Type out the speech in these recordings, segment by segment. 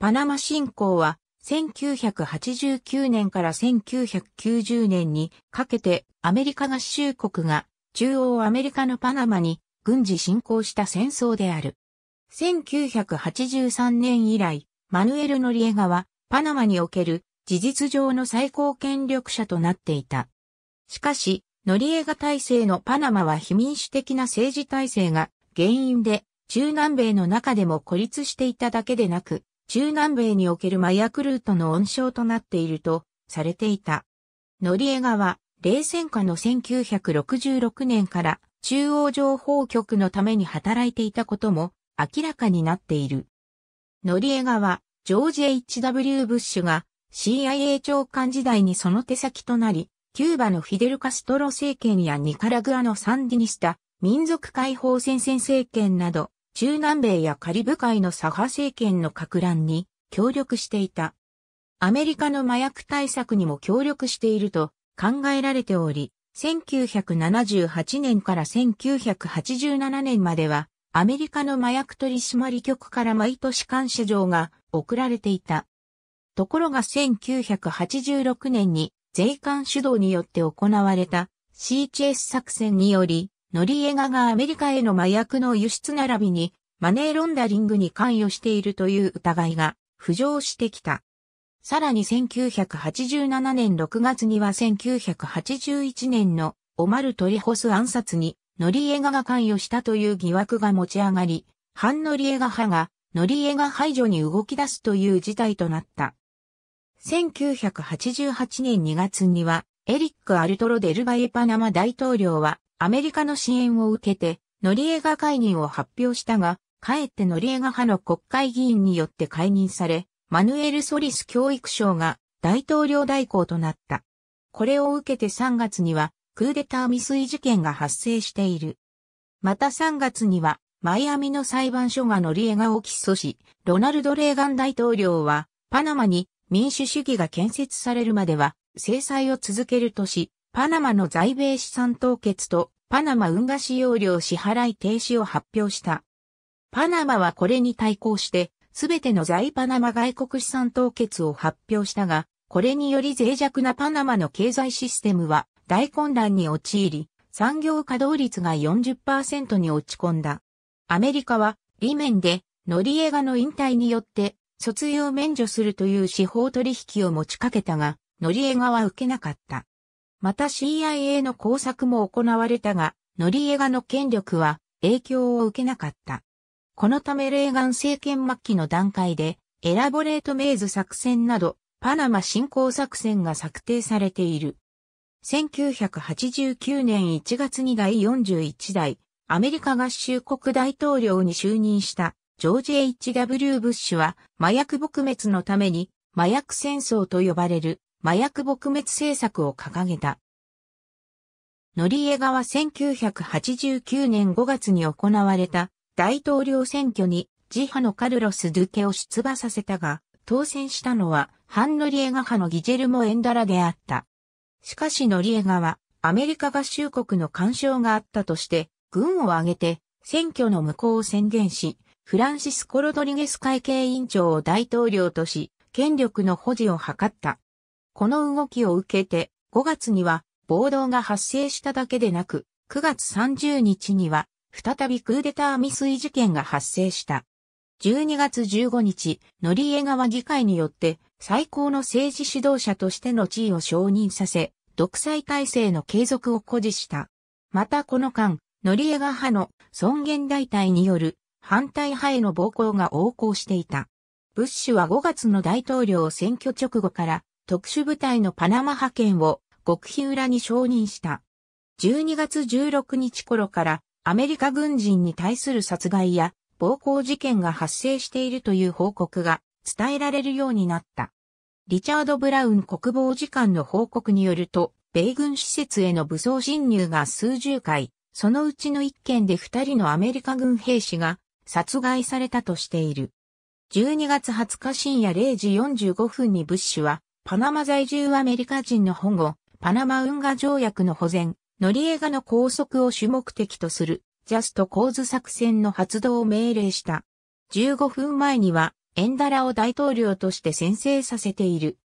パナマ侵攻は、1989年から1990年にかけてアメリカ合衆国が中央アメリカのパナマに軍事侵攻した戦争である。1983年以来、マヌエル・ノリエガはパナマにおける事実上の最高権力者となっていた。しかし、ノリエガ体制のパナマは非民主的な政治体制が原因で中南米の中でも孤立していただけでなく、中南米における麻薬ルートの温床となっているとされていた。ノリエは冷戦下の1966年から中央情報局のために働いていたことも明らかになっている。ノリエはジョージ・ H.W. ブッシュが CIA 長官時代にその手先となり、キューバのフィデル・カストロ政権やニカラグアのサンディニスタ、民族解放戦線政権など、中南米やカリブ海の左派政権の拡乱に協力していた。アメリカの麻薬対策にも協力していると考えられており、1978年から1987年までは、アメリカの麻薬取締局から毎年感謝状が送られていた。ところが1986年に税関主導によって行われた CHS 作戦により、ノリエガがアメリカへの麻薬の輸出並びにマネーロンダリングに関与しているという疑いが浮上してきた。さらに1987年6月には1981年のオマル・トリホス暗殺にノリエガが関与したという疑惑が持ち上がり、反ノリエガ派がノリエガ排除に動き出すという事態となった。1988年2月にはエリック・アルトロ・デルバイ・パナマ大統領はアメリカの支援を受けて、ノリエガ解任を発表したが、かえってノリエガ派の国会議員によって解任され、マヌエル・ソリス教育省が大統領代行となった。これを受けて3月には、クーデター未遂事件が発生している。また3月には、マイアミの裁判所がノリエガを起訴し、ロナルド・レーガン大統領は、パナマに民主主義が建設されるまでは制裁を続けるとし、パナマの在米資産凍結とパナマ運河使用料支払い停止を発表した。パナマはこれに対抗して、すべての在パナマ外国資産凍結を発表したが、これにより脆弱なパナマの経済システムは大混乱に陥り、産業稼働率が40%に落ち込んだ。アメリカは、理面で、ノリエガの引退によって、卒業免除するという司法取引を持ちかけたが、ノリエガは受けなかった。また CIA の工作も行われたが、ノリエガの権力は影響を受けなかった。このためレーガン政権末期の段階で、エラボレートメイズ作戦など、パナマ侵攻作戦が策定されている。1989年1月に第41代、アメリカ合衆国大統領に就任したジョージ・ H.W. ブッシュは麻薬撲滅のために麻薬戦争と呼ばれる麻薬撲滅政策を掲げた。ノリエガは1989年5月に行われた大統領選挙に自派のカルロス・ドゥケを出馬させたが、当選したのはハンノリエガ派のギジェルモ・エンダラであった。しかしノリエガはアメリカ合衆国の干渉があったとして、軍を挙げて選挙の無効を宣言し、フランシスコ・ロドリゲス会計委員長を大統領とし、権力の保持を図った。この動きを受けて、5月には暴動が発生しただけでなく、9月30日には、再びクーデター未遂事件が発生した。12月15日、ノリエ川議会によって最高の政治指導者としての地位を承認させ、独裁体制の継続を誇示した。またこの間、ノリエガ派の尊厳大隊による反対派への暴行が横行していた。ブッシュは5月の大統領選挙直後から特殊部隊のパナマ派遣を極秘裏に承認した。12月16日頃からアメリカ軍人に対する殺害や暴行事件が発生しているという報告が伝えられるようになった。リチャード・ブラウン国防次官の報告によると、米軍施設への武装侵入が数十回、そのうちの一件で二人のアメリカ軍兵士が殺害されたとしている。12月20日深夜0時45分にブッシュはパナマ在住アメリカ人の保護、パナマ運河条約の保全、ノリエガの拘束を主目的とする、ジャスト構図作戦の発動を命令した。15分前には、エンダラを大統領として宣誓させている。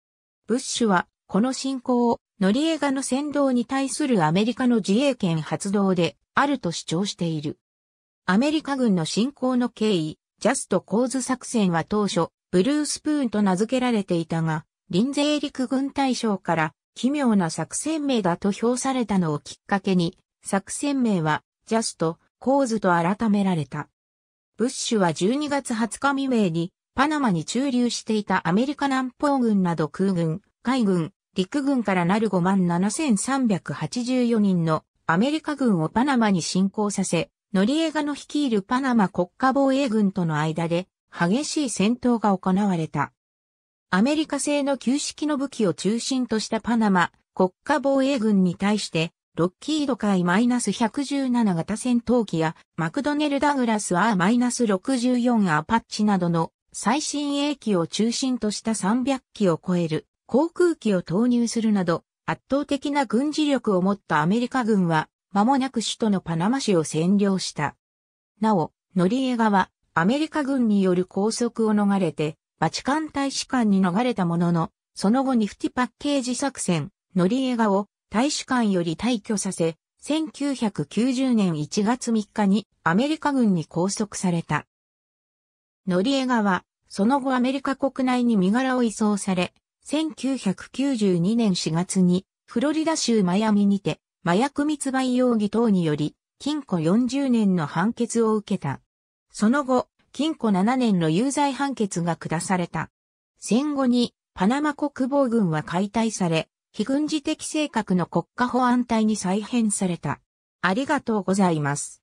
ブッシュは、この侵攻を、ノリエガの扇動に対するアメリカの自衛権発動で、あると主張している。アメリカ軍の侵攻の経緯、ジャスト構図作戦は当初、ブルースプーンと名付けられていたが、臨税陸軍大将から奇妙な作戦名だと評されたのをきっかけに、作戦名は、ジャスト、コーズと改められた。ブッシュは12月20日未明に、パナマに駐留していたアメリカ南方軍など空軍、海軍、陸軍からなる57,384人のアメリカ軍をパナマに侵攻させ、ノリエガの率いるパナマ国家防衛軍との間で激しい戦闘が行われた。アメリカ製の旧式の武器を中心としたパナマ国家防衛軍に対して、ロッキード海 -117 型戦闘機やマクドネル・ダグラス R-64 アパッチなどの最新鋭機を中心とした300機を超える航空機を投入するなど圧倒的な軍事力を持ったアメリカ軍は間もなく首都のパナマ市を占領した。なお、ノリエガはアメリカ軍による拘束を逃れてバチカン大使館に逃れたものの、その後ニフティパッケージ作戦、ノリエガを大使館より退去させ、1990年1月3日にアメリカ軍に拘束された。ノリエガは、その後アメリカ国内に身柄を移送され、1992年4月に、フロリダ州マヤミにて、麻薬密売容疑等により、禁錮40年の判決を受けた。その後、禁錮7年の有罪判決が下された。戦後にパナマ国防軍は解体され、非軍事的性格の国家保安隊に再編された。ありがとうございます。